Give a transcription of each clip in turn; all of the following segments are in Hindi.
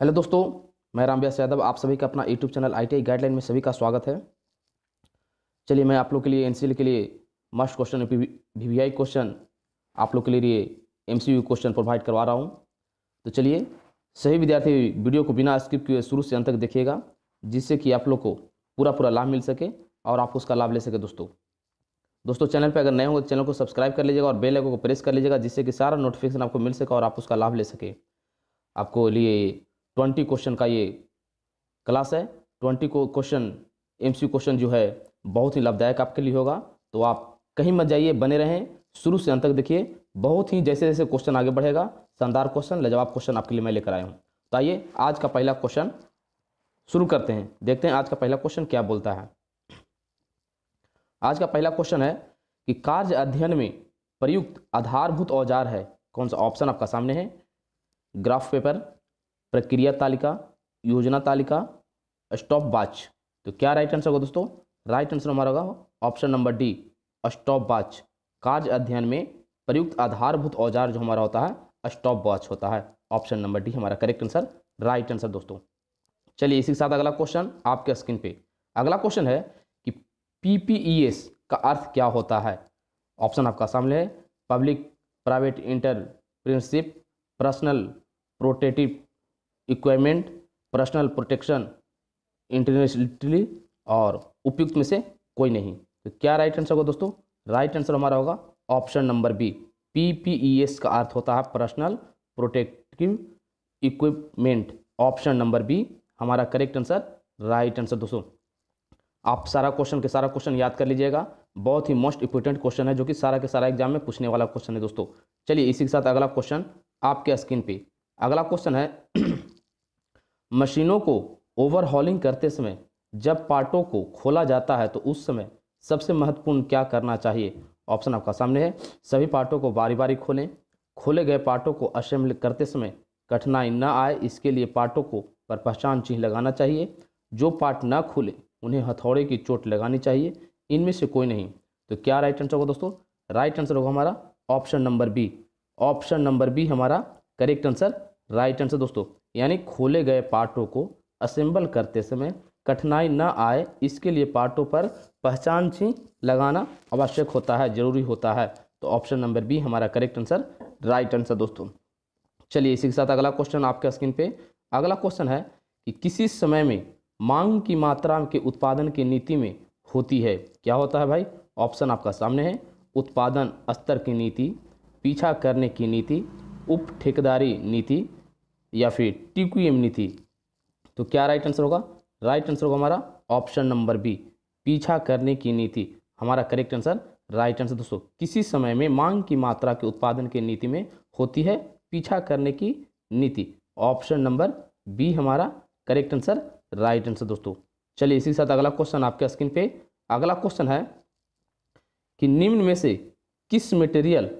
हेलो दोस्तों मैं राम व्यास यादव आप सभी का अपना यूट्यूब चैनल आई गाइडलाइन में सभी का स्वागत है चलिए मैं आप लोग के लिए एन के लिए must question V V I question आप लोग के लिए एम सी क्वेश्चन प्रोवाइड करवा रहा हूँ तो चलिए सही विद्यार्थी वीडियो को बिना स्किप किए शुरू से अंत तक देखिएगा जिससे कि आप लोग को पूरा पूरा लाभ मिल सके और आप उसका लाभ ले सके दोस्तों दोस्तों चैनल पर अगर नए होंगे तो चैनल को सब्सक्राइब कर लीजिएगा और बेल आइकन को प्रेस कर लीजिएगा जिससे कि सारा नोटिफिकेशन आपको मिल सके और आप उसका लाभ ले सके आपको लिए ट्वेंटी क्वेश्चन का ये क्लास है ट्वेंटी को क्वेश्चन एमसीक्यू क्वेश्चन जो है बहुत ही लाभदायक आपके लिए होगा तो आप कहीं मत जाइए बने रहें शुरू से अंत तक देखिए बहुत ही जैसे जैसे क्वेश्चन आगे बढ़ेगा शानदार क्वेश्चन लजवाब क्वेश्चन आपके लिए मैं लेकर आया हूँ तो आइए आज का पहला क्वेश्चन शुरू करते हैं देखते हैं आज का पहला क्वेश्चन क्या बोलता है आज का पहला क्वेश्चन है कि कार्य अध्ययन में प्रयुक्त आधारभूत औजार है कौन सा ऑप्शन आपका सामने है ग्राफ पेपर प्रक्रिया तालिका योजना तालिका स्टॉप वाच तो क्या राइट आंसर होगा दोस्तों राइट आंसर हमारा होगा option number D stopwatch कार्य अध्ययन में प्रयुक्त आधारभूत औजार जो हमारा होता है स्टॉप वाच होता है ऑप्शन नंबर डी हमारा करेक्ट आंसर राइट आंसर दोस्तों चलिए इसी के साथ अगला क्वेश्चन आपके स्क्रीन पे अगला क्वेश्चन है कि पीपीईएस e का अर्थ क्या होता है ऑप्शन आपका सामने है public private entrepreneurship personal protective equipment personal protection internationality और उपयुक्त में से कोई नहीं तो क्या राइट आंसर होगा दोस्तों राइट आंसर हमारा होगा option number B P P E S का अर्थ होता है personal protective equipment option number B हमारा करेक्ट आंसर राइट आंसर दोस्तों आप सारा क्वेश्चन के सारा क्वेश्चन याद कर लीजिएगा बहुत ही मोस्ट इंपोर्टेंट क्वेश्चन है जो कि सारा के सारा एग्जाम में पूछने वाला क्वेश्चन है दोस्तों चलिए इसी के साथ अगला क्वेश्चन आपके स्क्रीन पे अगला क्वेश्चन है मशीनों को ओवरहॉलिंग करते समय जब पार्टों को खोला जाता है तो उस समय सबसे महत्वपूर्ण क्या करना चाहिए ऑप्शन आपका सामने है सभी पार्टों को बारी बारी खोलें खोले गए पार्टों को असेंबल करते समय कठिनाई ना आए इसके लिए पार्टों को पर पहचान चिन्ह लगाना चाहिए जो पार्ट ना खुले उन्हें हथौड़े की चोट लगानी चाहिए इनमें से कोई नहीं तो क्या राइट आंसर होगा दोस्तों राइट आंसर होगा हमारा option number B option number B हमारा करेक्ट आंसर राइट आंसर दोस्तों यानी खोले गए पार्टों को असेंबल करते समय कठिनाई न आए इसके लिए पार्टों पर पहचान छी लगाना आवश्यक होता है जरूरी होता है तो ऑप्शन नंबर बी हमारा करेक्ट आंसर राइट आंसर दोस्तों चलिए इसी के साथ अगला क्वेश्चन आपके स्क्रीन पे अगला क्वेश्चन है कि किसी समय में मांग की मात्रा के उत्पादन की नीति में होती है क्या होता है भाई ऑप्शन आपका सामने है उत्पादन स्तर की नीति पीछा करने की नीति उप ठेकेदारी नीति या फिर टी क्यू तो क्या राइट आंसर होगा राइट आंसर होगा हमारा ऑप्शन नंबर बी पीछा करने की नीति हमारा करेक्ट आंसर राइट आंसर दोस्तों किसी समय में मांग की मात्रा के उत्पादन की नीति में होती है पीछा करने की नीति ऑप्शन नंबर बी हमारा करेक्ट आंसर राइट आंसर दोस्तों चलिए इसी साथ अगला क्वेश्चन आपके स्क्रीन पे अगला क्वेश्चन है कि निम्न में से किस मटेरियल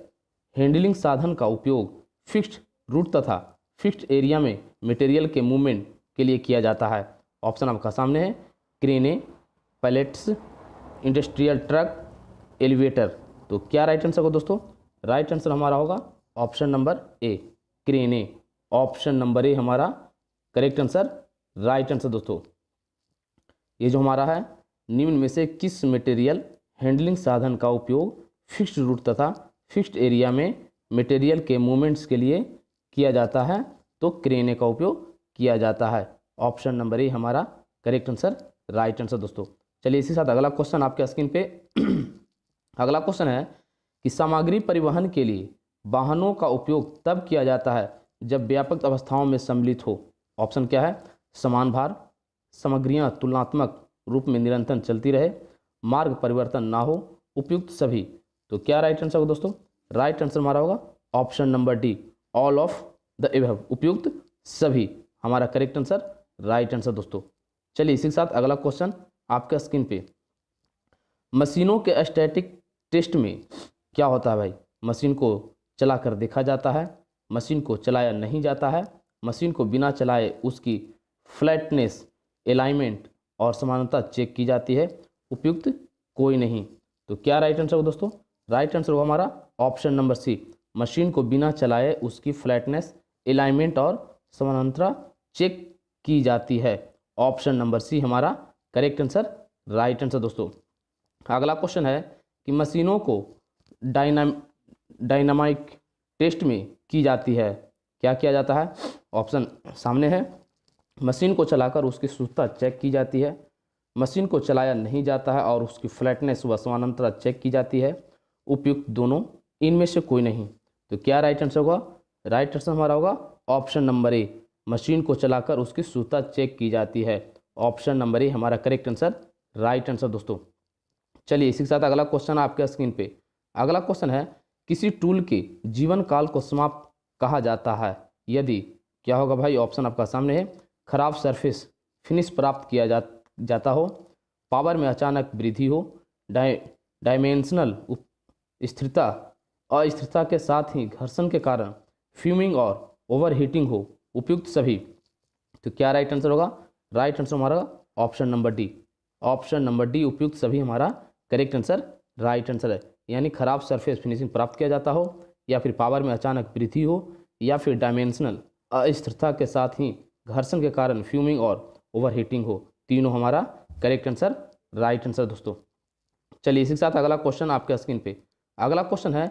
हैंडलिंग साधन का उपयोग फिक्स्ड रूट तथा फिक्स्ड एरिया में मटेरियल के मूवमेंट के लिए किया जाता है ऑप्शन आपका सामने है crane pallets industrial truck elevator तो क्या राइट आंसर होगा दोस्तों राइट आंसर हमारा होगा option number A crane option number A हमारा करेक्ट आंसर राइट आंसर दोस्तों ये जो हमारा है निम्न में से किस मटेरियल हैंडलिंग साधन का उपयोग फिक्स्ड रूट तथा फिक्स्ड एरिया में मटेरियल के मूवमेंट्स के लिए किया जाता है तो क्रेने का उपयोग किया जाता है ऑप्शन नंबर ए हमारा करेक्ट आंसर राइट आंसर दोस्तों चलिए इसी साथ अगला क्वेश्चन आपके स्क्रीन पे अगला क्वेश्चन है कि सामग्री परिवहन के लिए वाहनों का उपयोग तब किया जाता है जब व्यापक अवस्थाओं में सम्मिलित हो ऑप्शन क्या है समान भार सामग्रियाँ तुलनात्मक रूप में निरंतर चलती रहे मार्ग परिवर्तन ना हो उपयुक्त सभी तो क्या राइट आंसर होगा दोस्तों राइट आंसर हमारा होगा option number D all of the above उपयुक्त सभी हमारा करेक्ट आंसर राइट आंसर दोस्तों चलिए इसी के साथ अगला क्वेश्चन आपके स्क्रीन पे मशीनों के स्टैटिक टेस्ट में क्या होता है भाई मशीन को चला कर देखा जाता है मशीन को चलाया नहीं जाता है मशीन को बिना चलाए उसकी फ्लैटनेस अलाइनमेंट और समानता चेक की जाती है उपयुक्त कोई नहीं तो क्या राइट आंसर होगा दोस्तों राइट आंसर होगा हमारा ऑप्शन नंबर सी मशीन को बिना चलाए उसकी फ्लैटनेस अलाइनमेंट और समानांतरा चेक की जाती है ऑप्शन नंबर सी हमारा करेक्ट आंसर राइट आंसर दोस्तों अगला क्वेश्चन है कि मशीनों को डायनाम डायनामिक टेस्ट में की जाती है क्या किया जाता है ऑप्शन सामने है मशीन को चलाकर उसकी सुस्ता चेक की जाती है मशीन को चलाया नहीं जाता है और उसकी फ्लैटनेस व समानांतरा चेक की जाती है उपयुक्त दोनों इनमें से कोई नहीं तो क्या राइट आंसर होगा राइट आंसर हमारा होगा ऑप्शन नंबर ए मशीन को चलाकर उसकी सूता चेक की जाती है ऑप्शन नंबर ए हमारा करेक्ट आंसर राइट आंसर दोस्तों चलिए इसी के साथ अगला क्वेश्चन आपके स्क्रीन पे अगला क्वेश्चन है किसी टूल के जीवन काल को समाप्त कहा जाता है यदि क्या होगा भाई ऑप्शन आपका सामने है खराब सरफेस फिनिश प्राप्त किया जा, जाता हो पावर में अचानक वृद्धि हो डाय डायमेंशनल स्थिरता अस्थिरता के साथ ही घर्षण के कारण फ्यूमिंग और ओवरहीटिंग हो उपयुक्त सभी तो क्या राइट आंसर होगा राइट आंसर हमारा option number D option number D उपयुक्त सभी हमारा करेक्ट आंसर राइट आंसर है यानी खराब सरफेस फिनिशिंग प्राप्त किया जाता हो या फिर पावर में अचानक वृद्धि हो या फिर डायमेंशनल अस्थिरता के साथ ही घर्षण के कारण फ्यूमिंग और ओवरहीटिंग हो तीनों हमारा करेक्ट आंसर राइट आंसर दोस्तों चलिए इसी के साथ अगला क्वेश्चन आपके स्क्रीन पे अगला क्वेश्चन है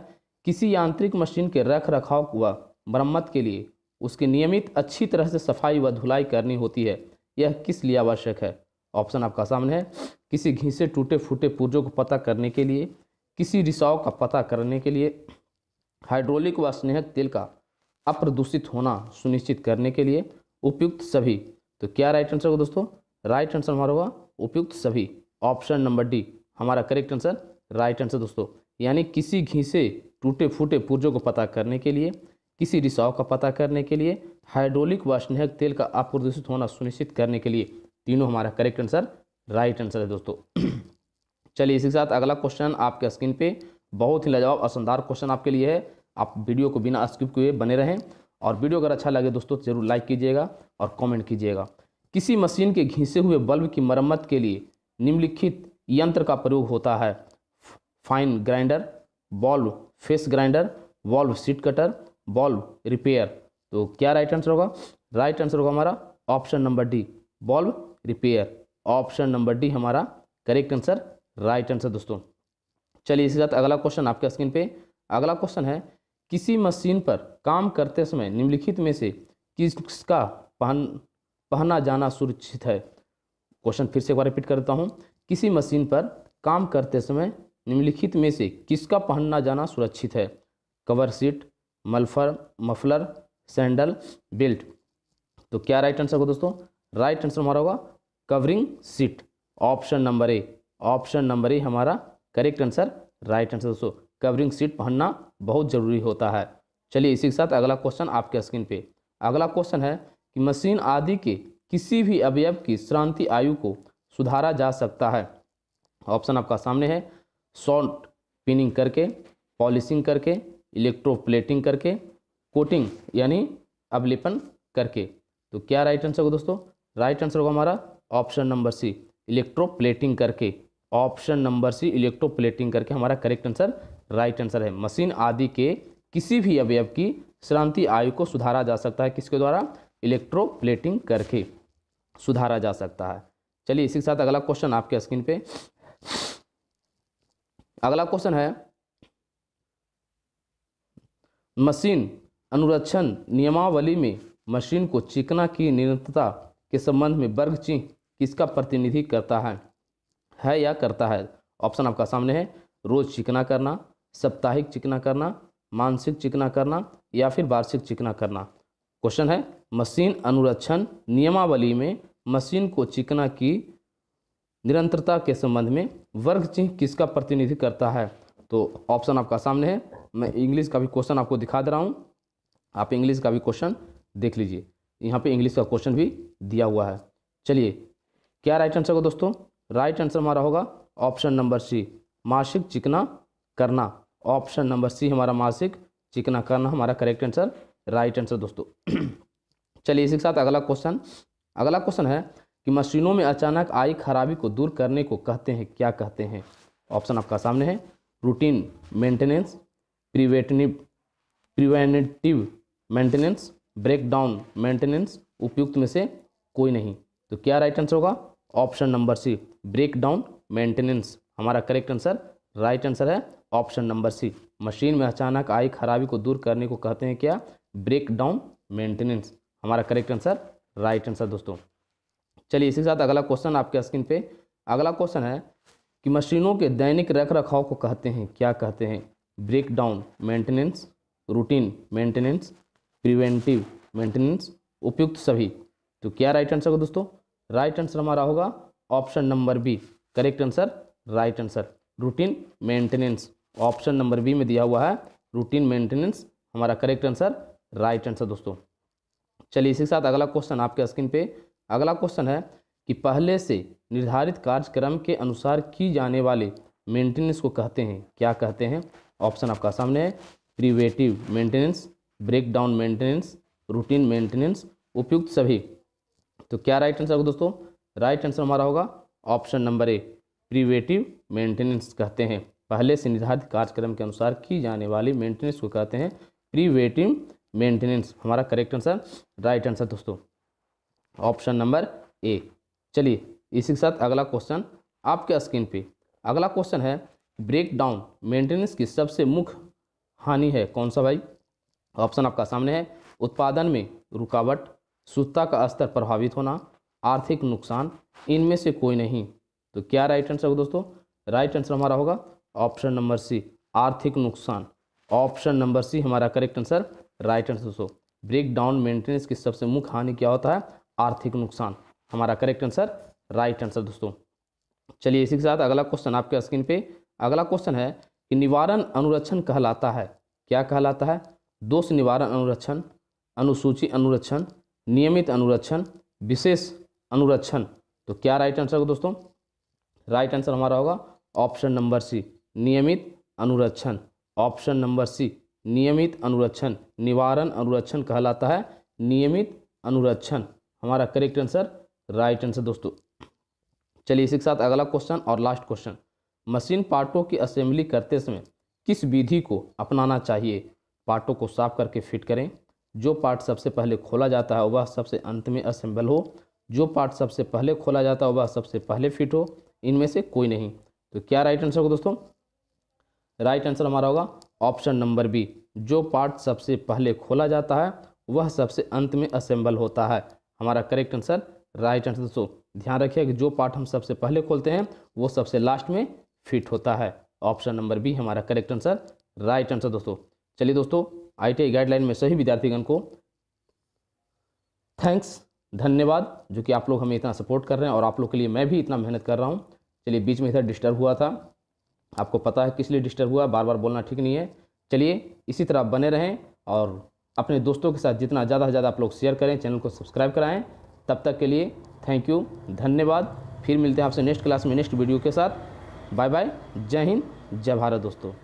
किसी यांत्रिक मशीन के रख रखाव व मरम्मत के लिए उसकी नियमित अच्छी तरह से सफाई व धुलाई करनी होती है यह किस लिए आवश्यक है ऑप्शन आपका सामने है किसी घिसे टूटे फूटे पुर्जों को पता करने के लिए किसी रिसाव का पता करने के लिए हाइड्रोलिक व स्नेहक तेल का अप्रदूषित होना सुनिश्चित करने के लिए उपयुक्त सभी तो क्या राइट आंसर होगा दोस्तों राइट आंसर हमारा होगा उपयुक्त सभी ऑप्शन नंबर डी हमारा करेक्ट आंसर राइट आंसर दोस्तों यानी किसी घिसे टूटे फूटे पुर्जों को पता करने के लिए किसी रिसाव का पता करने के लिए हाइड्रोलिक व स्नेहक तेल का अप्रदूषित होना सुनिश्चित करने के लिए तीनों हमारा करेक्ट आंसर राइट आंसर है दोस्तों चलिए इसी के साथ अगला क्वेश्चन आपके स्क्रीन पे बहुत ही लाजवाब और क्वेश्चन आपके लिए है आप वीडियो को बिना स्किप किए बने रहें और वीडियो अगर अच्छा लगे दोस्तों जरूर लाइक कीजिएगा और कमेंट कीजिएगा किसी मशीन के घिसे हुए बल्ब की मरम्मत के लिए निम्नलिखित यंत्र का प्रयोग होता है फाइन ग्राइंडर बॉल्ब face grinder valve seat cutter valve repair तो क्या राइट आंसर होगा राइट आंसर होगा हमारा option number D valve repair option number D हमारा करेक्ट आंसर राइट आंसर दोस्तों चलिए इसी साथ अगला क्वेश्चन आपके स्क्रीन पे अगला क्वेश्चन है किसी मशीन पर काम करते समय निम्नलिखित में से किसका पहन पहना जाना सुरक्षित है क्वेश्चन फिर से एक बार रिपीट करता हूँ किसी मशीन पर काम करते समय निम्नलिखित में से किसका पहनना जाना सुरक्षित है cover seat muffler muffler sandal belt तो क्या राइट आंसर होगा दोस्तों राइट आंसर हमारा होगा covering seat option number A option number A हमारा करेक्ट आंसर राइट आंसर दोस्तों कवरिंग सीट पहनना बहुत ज़रूरी होता है चलिए इसी के साथ अगला क्वेश्चन आपके स्क्रीन पे अगला क्वेश्चन है कि मशीन आदि के किसी भी अवयव की श्रांति आयु को सुधारा जा सकता है ऑप्शन आपका सामने है शॉर्ट पिनिंग करके पॉलिशिंग करके इलेक्ट्रोप्लेटिंग करके कोटिंग यानी अवलेपन करके तो क्या राइट आंसर होगा दोस्तों राइट आंसर होगा हमारा ऑप्शन नंबर सी इलेक्ट्रोप्लेटिंग करके ऑप्शन नंबर सी इलेक्ट्रोप्लेटिंग करके हमारा करेक्ट आंसर राइट आंसर है मशीन आदि के किसी भी अवयव की श्रांति आयु को सुधारा जा सकता है किसके द्वारा इलेक्ट्रोप्लेटिंग करके सुधारा जा सकता है चलिए इसी के साथ अगला क्वेश्चन आपके स्क्रीन पे अगला क्वेश्चन है मशीन अनुरक्षण नियमावली में मशीन को चिकना की निरंतरता के संबंध में वर्ग चिन्ह किसका प्रतिनिधि करता है है या करता है ऑप्शन आपका सामने है रोज चिकना करना साप्ताहिक चिकना करना मानसिक चिकना करना या फिर वार्षिक चिकना करना क्वेश्चन है मशीन अनुरक्षण नियमावली में मशीन को चिकना की निरंतरता के संबंध में वर्ग चिन्ह किसका प्रतिनिधि करता है तो ऑप्शन आपका सामने है मैं इंग्लिश का भी क्वेश्चन आपको दिखा दे रहा हूँ आप इंग्लिश का भी क्वेश्चन देख लीजिए यहाँ पे इंग्लिश का क्वेश्चन भी दिया हुआ है चलिए क्या राइट आंसर होगा दोस्तों राइट आंसर हमारा होगा ऑप्शन नंबर सी मासिक चिकना करना ऑप्शन नंबर सी हमारा मासिक चिकना करना हमारा करेक्ट आंसर राइट आंसर दोस्तों चलिए इसी के साथ अगला क्वेश्चन अगला क्वेश्चन है कि मशीनों में अचानक आई खराबी को दूर करने को कहते हैं क्या कहते हैं ऑप्शन आपका सामने है रूटीन मेंटेनेंस प्रिवेटनि प्रिवेटिव मेंटेनेंस ब्रेकडाउन मेंटेनेंस उपयुक्त में से कोई नहीं तो क्या राइट आंसर होगा option number C breakdown maintenance हमारा करेक्ट आंसर राइट आंसर है ऑप्शन नंबर सी मशीन में अचानक आई खराबी को दूर करने को कहते हैं क्या ब्रेक डाउन मेंटेनेंस हमारा करेक्ट आंसर राइट आंसर दोस्तों चलिए इसी के साथ अगला क्वेश्चन आपके स्क्रीन पे अगला क्वेश्चन है कि मशीनों के दैनिक रख रखाव को कहते हैं क्या कहते हैं breakdown maintenance routine maintenance preventive maintenance उपयुक्त सभी तो क्या राइट आंसर होगा दोस्तों राइट आंसर हमारा होगा option number B correct answer right answer routine maintenance option number B में दिया हुआ है रूटीन मेंटेनेंस हमारा करेक्ट आंसर राइट आंसर दोस्तों चलिए इसी के साथ अगला क्वेश्चन आपके स्क्रीन पे अगला क्वेश्चन है कि पहले से निर्धारित कार्यक्रम के अनुसार की जाने वाले मेंटेनेंस को कहते हैं क्या कहते हैं ऑप्शन आपका सामने है preventive maintenance breakdown maintenance routine maintenance उपयुक्त सभी तो क्या राइट आंसर होगा दोस्तों राइट आंसर हमारा होगा option number A preventive maintenance कहते हैं पहले से निर्धारित कार्यक्रम के अनुसार की जाने वाली मेंटेनेंस को कहते हैं प्रिवेटिव मेंटेनेंस हमारा करेक्ट आंसर राइट आंसर दोस्तों ऑप्शन नंबर ए चलिए इसी के साथ अगला क्वेश्चन आपके स्क्रीन पे अगला क्वेश्चन है ब्रेक डाउन मेंटेनेंस की सबसे मुख्य हानि है कौन सा भाई ऑप्शन आपका सामने है उत्पादन में रुकावट सुस्ता का स्तर प्रभावित होना आर्थिक नुकसान इनमें से कोई नहीं तो क्या राइट आंसर होगा दोस्तों राइट आंसर हमारा होगा ऑप्शन नंबर सी आर्थिक नुकसान ऑप्शन नंबर सी हमारा करेक्ट आंसर राइट आंसर दोस्तों ब्रेक डाउन मेंटेनेंस की सबसे मुख्य हानि क्या होता है आर्थिक नुकसान हमारा करेक्ट आंसर राइट आंसर दोस्तों चलिए इसी के साथ अगला क्वेश्चन आपके स्क्रीन पे अगला क्वेश्चन है कि निवारण अनुरक्षण कहलाता है क्या कहलाता है दोष निवारण अनुरक्षण अनुसूची अनुरक्षण नियमित अनुरक्षण विशेष अनुरक्षण तो क्या राइट आंसर होगा दोस्तों राइट आंसर हमारा होगा ऑप्शन नंबर सी नियमित अनुरक्षण ऑप्शन नंबर सी नियमित अनुरक्षण निवारण अनुरक्षण कहलाता है नियमित अनुरक्षण हमारा करेक्ट आंसर राइट आंसर दोस्तों चलिए इसी के साथ अगला क्वेश्चन और लास्ट क्वेश्चन मशीन पार्टों की असेंबली करते समय किस विधि को अपनाना चाहिए पार्टों को साफ करके फिट करें जो पार्ट सबसे पहले खोला जाता है वह सबसे अंत में असेंबल हो जो पार्ट सबसे पहले खोला जाता है वह सबसे पहले फिट हो इनमें से कोई नहीं तो क्या राइट आंसर होगा दोस्तों राइट आंसर हमारा होगा ऑप्शन नंबर बी जो पार्ट सबसे पहले खोला जाता है वह सबसे अंत में असेंबल होता है हमारा करेक्ट आंसर राइट आंसर दोस्तों ध्यान रखिए कि जो पार्ट हम सबसे पहले खोलते हैं वो सबसे लास्ट में फिट होता है ऑप्शन नंबर बी हमारा करेक्ट आंसर राइट आंसर दोस्तों चलिए दोस्तों आईटीआई गाइडलाइन में सही विद्यार्थीगण को थैंक्स धन्यवाद जो कि आप लोग हमें इतना सपोर्ट कर रहे हैं और आप लोग के लिए मैं भी इतना मेहनत कर रहा हूँ चलिए बीच में इधर डिस्टर्ब हुआ था आपको पता है किस लिए डिस्टर्ब हुआ बार बार बोलना ठीक नहीं है चलिए इसी तरह बने रहें और अपने दोस्तों के साथ जितना ज़्यादा से ज़्यादा आप लोग शेयर करें चैनल को सब्सक्राइब कराएँ तब तक के लिए थैंक यू धन्यवाद फिर मिलते हैं आपसे नेक्स्ट क्लास में नेक्स्ट वीडियो के साथ बाय बाय जय हिंद जय भारत दोस्तों